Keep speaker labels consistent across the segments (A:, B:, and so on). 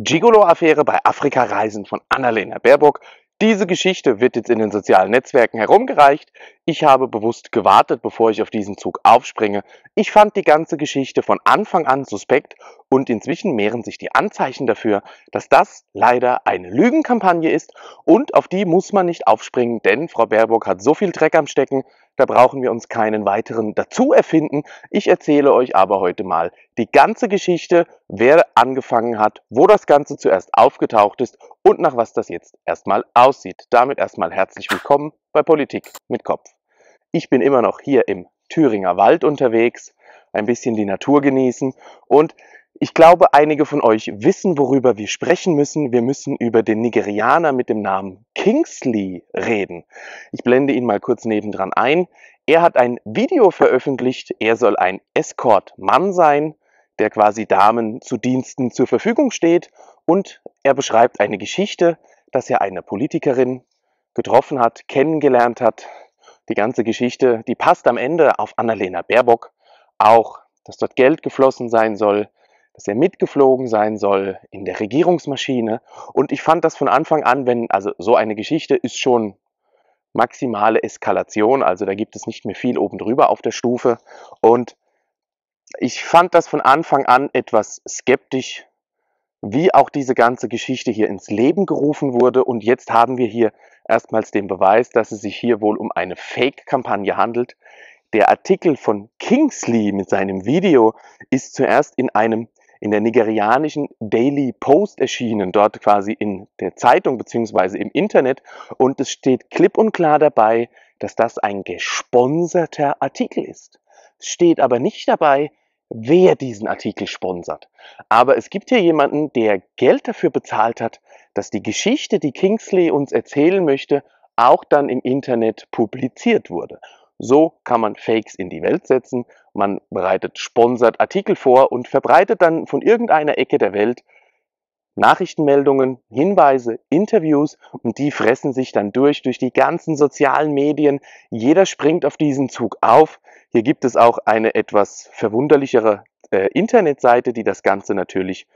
A: Gigolo-Affäre bei Afrika-Reisen von Annalena Baerbock. Diese Geschichte wird jetzt in den sozialen Netzwerken herumgereicht. Ich habe bewusst gewartet, bevor ich auf diesen Zug aufspringe. Ich fand die ganze Geschichte von Anfang an suspekt und inzwischen mehren sich die Anzeichen dafür, dass das leider eine Lügenkampagne ist und auf die muss man nicht aufspringen, denn Frau Baerbock hat so viel Dreck am Stecken, da brauchen wir uns keinen weiteren dazu erfinden. Ich erzähle euch aber heute mal die ganze Geschichte, wer angefangen hat, wo das Ganze zuerst aufgetaucht ist und nach was das jetzt erstmal aussieht. Damit erstmal herzlich willkommen bei Politik mit Kopf. Ich bin immer noch hier im Thüringer Wald unterwegs, ein bisschen die Natur genießen und ich glaube, einige von euch wissen, worüber wir sprechen müssen. Wir müssen über den Nigerianer mit dem Namen Kingsley reden. Ich blende ihn mal kurz nebendran ein. Er hat ein Video veröffentlicht. Er soll ein Escort-Mann sein, der quasi Damen zu Diensten zur Verfügung steht. Und er beschreibt eine Geschichte, dass er eine Politikerin getroffen hat, kennengelernt hat, die ganze Geschichte, die passt am Ende auf Annalena Baerbock auch, dass dort Geld geflossen sein soll, dass er mitgeflogen sein soll in der Regierungsmaschine. Und ich fand das von Anfang an, wenn, also so eine Geschichte ist schon maximale Eskalation, also da gibt es nicht mehr viel oben drüber auf der Stufe. Und ich fand das von Anfang an etwas skeptisch, wie auch diese ganze Geschichte hier ins Leben gerufen wurde. Und jetzt haben wir hier erstmals den Beweis, dass es sich hier wohl um eine Fake-Kampagne handelt. Der Artikel von Kingsley mit seinem Video ist zuerst in einem in der nigerianischen Daily Post erschienen, dort quasi in der Zeitung beziehungsweise im Internet. Und es steht klipp und klar dabei, dass das ein gesponserter Artikel ist. Es steht aber nicht dabei, wer diesen Artikel sponsert. Aber es gibt hier jemanden, der Geld dafür bezahlt hat, dass die Geschichte, die Kingsley uns erzählen möchte, auch dann im Internet publiziert wurde. So kann man Fakes in die Welt setzen. Man bereitet, sponsert Artikel vor und verbreitet dann von irgendeiner Ecke der Welt Nachrichtenmeldungen, Hinweise, Interviews und die fressen sich dann durch, durch die ganzen sozialen Medien. Jeder springt auf diesen Zug auf. Hier gibt es auch eine etwas verwunderlichere äh, Internetseite, die das Ganze natürlich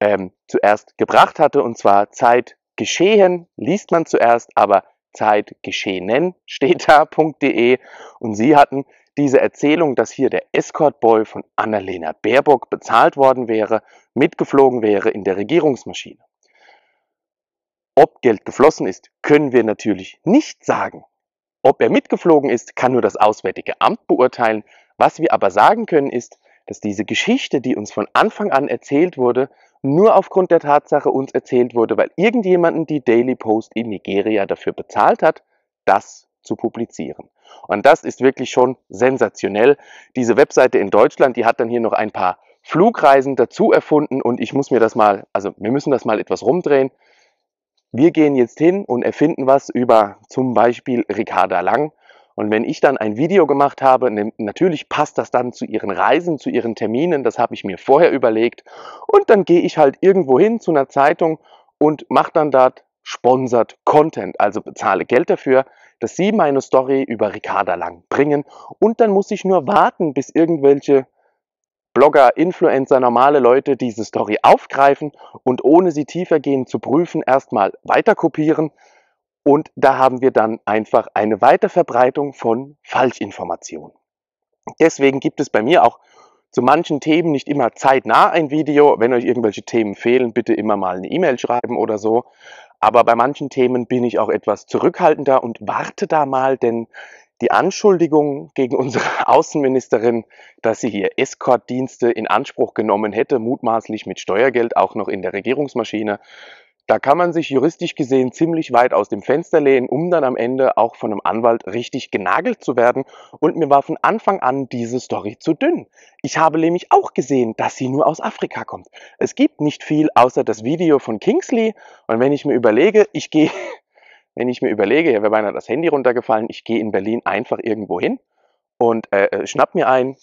A: ähm, zuerst gebracht hatte, und zwar Zeit geschehen, liest man zuerst, aber Zeitgeschehenen steht da.de und sie hatten diese Erzählung, dass hier der Escortboy von Annalena Baerbock bezahlt worden wäre, mitgeflogen wäre in der Regierungsmaschine. Ob Geld geflossen ist, können wir natürlich nicht sagen. Ob er mitgeflogen ist, kann nur das Auswärtige Amt beurteilen. Was wir aber sagen können ist, dass diese Geschichte, die uns von Anfang an erzählt wurde, nur aufgrund der Tatsache uns erzählt wurde, weil irgendjemanden die Daily Post in Nigeria dafür bezahlt hat, das zu publizieren. Und das ist wirklich schon sensationell. Diese Webseite in Deutschland, die hat dann hier noch ein paar Flugreisen dazu erfunden und ich muss mir das mal, also wir müssen das mal etwas rumdrehen wir gehen jetzt hin und erfinden was über zum Beispiel Ricarda Lang. Und wenn ich dann ein Video gemacht habe, ne, natürlich passt das dann zu ihren Reisen, zu ihren Terminen, das habe ich mir vorher überlegt. Und dann gehe ich halt irgendwo hin zu einer Zeitung und mache dann dort Sponsored Content, also bezahle Geld dafür, dass sie meine Story über Ricarda Lang bringen. Und dann muss ich nur warten, bis irgendwelche Blogger, Influencer, normale Leute diese Story aufgreifen und ohne sie tiefergehend zu prüfen, erstmal weiter kopieren. Und da haben wir dann einfach eine Weiterverbreitung von Falschinformationen. Deswegen gibt es bei mir auch zu manchen Themen nicht immer zeitnah ein Video. Wenn euch irgendwelche Themen fehlen, bitte immer mal eine E-Mail schreiben oder so. Aber bei manchen Themen bin ich auch etwas zurückhaltender und warte da mal, denn die Anschuldigung gegen unsere Außenministerin, dass sie hier Escortdienste in Anspruch genommen hätte, mutmaßlich mit Steuergeld auch noch in der Regierungsmaschine, da kann man sich juristisch gesehen ziemlich weit aus dem Fenster lehnen, um dann am Ende auch von einem Anwalt richtig genagelt zu werden. Und mir war von Anfang an diese Story zu dünn. Ich habe nämlich auch gesehen, dass sie nur aus Afrika kommt. Es gibt nicht viel außer das Video von Kingsley. Und wenn ich mir überlege, ich gehe wenn ich mir überlege, ja, wäre beinahe das Handy runtergefallen, ich gehe in Berlin einfach irgendwo hin und äh, äh schnapp mir einen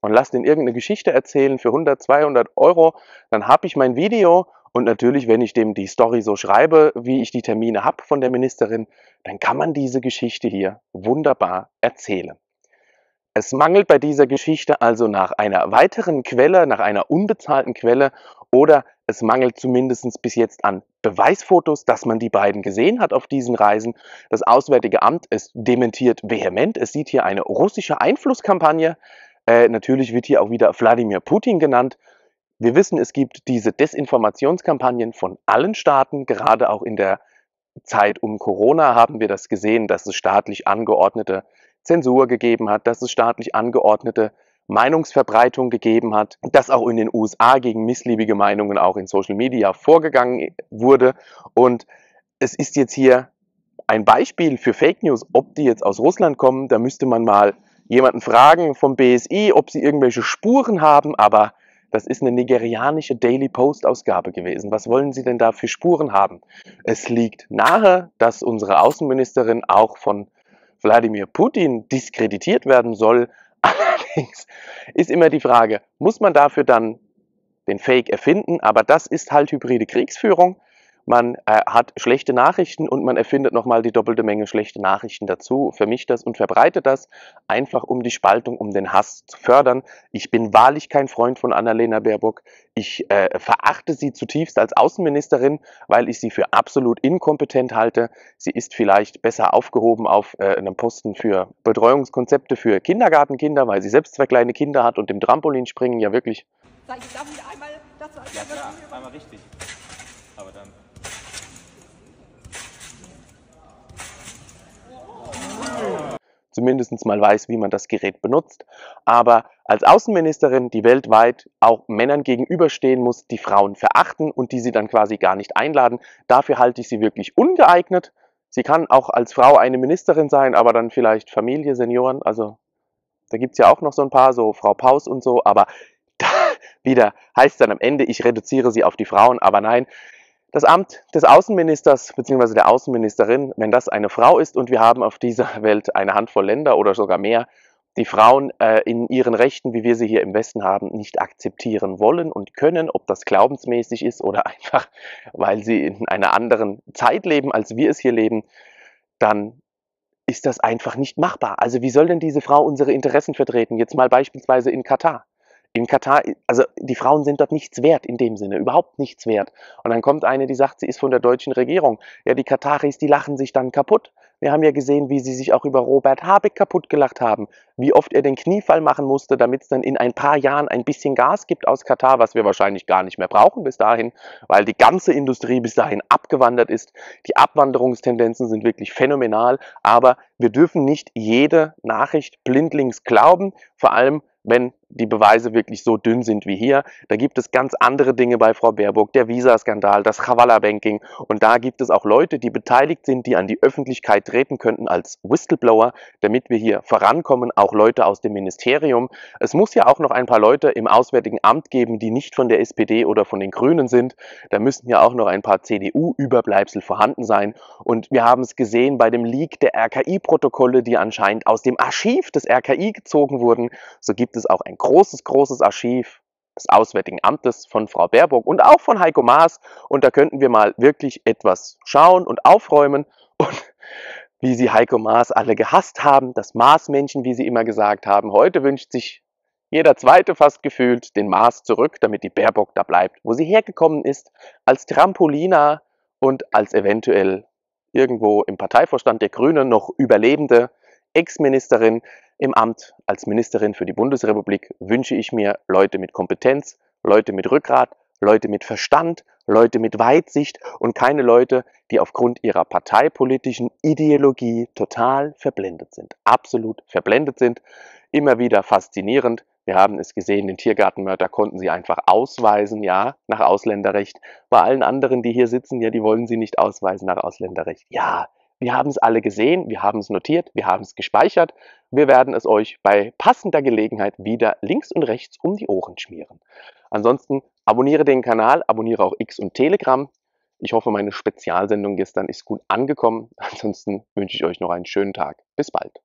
A: und lass den irgendeine Geschichte erzählen für 100, 200 Euro, dann habe ich mein Video und natürlich, wenn ich dem die Story so schreibe, wie ich die Termine habe von der Ministerin, dann kann man diese Geschichte hier wunderbar erzählen. Es mangelt bei dieser Geschichte also nach einer weiteren Quelle, nach einer unbezahlten Quelle oder es mangelt zumindest bis jetzt an Beweisfotos, dass man die beiden gesehen hat auf diesen Reisen. Das Auswärtige Amt ist dementiert vehement. Es sieht hier eine russische Einflusskampagne. Äh, natürlich wird hier auch wieder Wladimir Putin genannt. Wir wissen, es gibt diese Desinformationskampagnen von allen Staaten, gerade auch in der Zeit um Corona haben wir das gesehen, dass es staatlich angeordnete Zensur gegeben hat, dass es staatlich angeordnete Meinungsverbreitung gegeben hat, dass auch in den USA gegen missliebige Meinungen auch in Social Media vorgegangen wurde. Und es ist jetzt hier ein Beispiel für Fake News, ob die jetzt aus Russland kommen, da müsste man mal jemanden fragen vom BSI, ob sie irgendwelche Spuren haben, aber das ist eine nigerianische Daily Post Ausgabe gewesen. Was wollen Sie denn da für Spuren haben? Es liegt nahe, dass unsere Außenministerin auch von Wladimir Putin diskreditiert werden soll, Deepfakes, ist immer die Frage, muss man dafür dann den Fake erfinden? Aber das ist halt hybride Kriegsführung man äh, hat schlechte Nachrichten und man erfindet nochmal die doppelte Menge schlechte Nachrichten dazu, vermischt das und verbreitet das, einfach um die Spaltung, um den Hass zu fördern. Ich bin wahrlich kein Freund von Annalena Baerbock. Ich äh, verachte sie zutiefst als Außenministerin, weil ich sie für absolut inkompetent halte. Sie ist vielleicht besser aufgehoben auf äh, einem Posten für Betreuungskonzepte für Kindergartenkinder, weil sie selbst zwei kleine Kinder hat und dem Trampolinspringen ja wirklich. Sag ich, darf ich einmal dazu ja, klar, einmal richtig. zumindest mal weiß, wie man das Gerät benutzt. Aber als Außenministerin, die weltweit auch Männern gegenüberstehen muss, die Frauen verachten und die sie dann quasi gar nicht einladen, dafür halte ich sie wirklich ungeeignet. Sie kann auch als Frau eine Ministerin sein, aber dann vielleicht Familie, Senioren, also da gibt es ja auch noch so ein paar, so Frau Paus und so, aber da wieder heißt es dann am Ende, ich reduziere sie auf die Frauen, aber nein, das Amt des Außenministers bzw. der Außenministerin, wenn das eine Frau ist und wir haben auf dieser Welt eine Handvoll Länder oder sogar mehr, die Frauen äh, in ihren Rechten, wie wir sie hier im Westen haben, nicht akzeptieren wollen und können, ob das glaubensmäßig ist oder einfach, weil sie in einer anderen Zeit leben, als wir es hier leben, dann ist das einfach nicht machbar. Also wie soll denn diese Frau unsere Interessen vertreten? Jetzt mal beispielsweise in Katar. In Katar, also die Frauen sind dort nichts wert in dem Sinne, überhaupt nichts wert. Und dann kommt eine, die sagt, sie ist von der deutschen Regierung. Ja, die Kataris, die lachen sich dann kaputt. Wir haben ja gesehen, wie sie sich auch über Robert Habeck kaputt gelacht haben, wie oft er den Kniefall machen musste, damit es dann in ein paar Jahren ein bisschen Gas gibt aus Katar, was wir wahrscheinlich gar nicht mehr brauchen bis dahin, weil die ganze Industrie bis dahin abgewandert ist. Die Abwanderungstendenzen sind wirklich phänomenal, aber wir dürfen nicht jede Nachricht blindlings glauben, vor allem wenn die Beweise wirklich so dünn sind wie hier. Da gibt es ganz andere Dinge bei Frau Baerbock, der Visa-Skandal, das havala banking Und da gibt es auch Leute, die beteiligt sind, die an die Öffentlichkeit treten könnten als Whistleblower, damit wir hier vorankommen, auch Leute aus dem Ministerium. Es muss ja auch noch ein paar Leute im Auswärtigen Amt geben, die nicht von der SPD oder von den Grünen sind. Da müssen ja auch noch ein paar CDU-Überbleibsel vorhanden sein. Und wir haben es gesehen bei dem Leak der RKI-Protokolle, die anscheinend aus dem Archiv des RKI gezogen wurden. So gibt es auch ein großes, großes Archiv des Auswärtigen Amtes von Frau Baerbock und auch von Heiko Maas. Und da könnten wir mal wirklich etwas schauen und aufräumen und wie sie Heiko Maas alle gehasst haben, das Maßmännchen, wie sie immer gesagt haben. Heute wünscht sich jeder zweite fast gefühlt den Mars zurück, damit die Baerbock da bleibt, wo sie hergekommen ist, als Trampolina und als eventuell irgendwo im Parteivorstand der Grünen noch Überlebende Ex-Ministerin im Amt als Ministerin für die Bundesrepublik wünsche ich mir Leute mit Kompetenz, Leute mit Rückgrat, Leute mit Verstand, Leute mit Weitsicht und keine Leute, die aufgrund ihrer parteipolitischen Ideologie total verblendet sind, absolut verblendet sind. Immer wieder faszinierend. Wir haben es gesehen, den Tiergartenmörder konnten sie einfach ausweisen, ja, nach Ausländerrecht. Bei allen anderen, die hier sitzen, ja, die wollen sie nicht ausweisen nach Ausländerrecht. Ja, wir haben es alle gesehen, wir haben es notiert, wir haben es gespeichert. Wir werden es euch bei passender Gelegenheit wieder links und rechts um die Ohren schmieren. Ansonsten abonniere den Kanal, abonniere auch X und Telegram. Ich hoffe, meine Spezialsendung gestern ist gut angekommen. Ansonsten wünsche ich euch noch einen schönen Tag. Bis bald.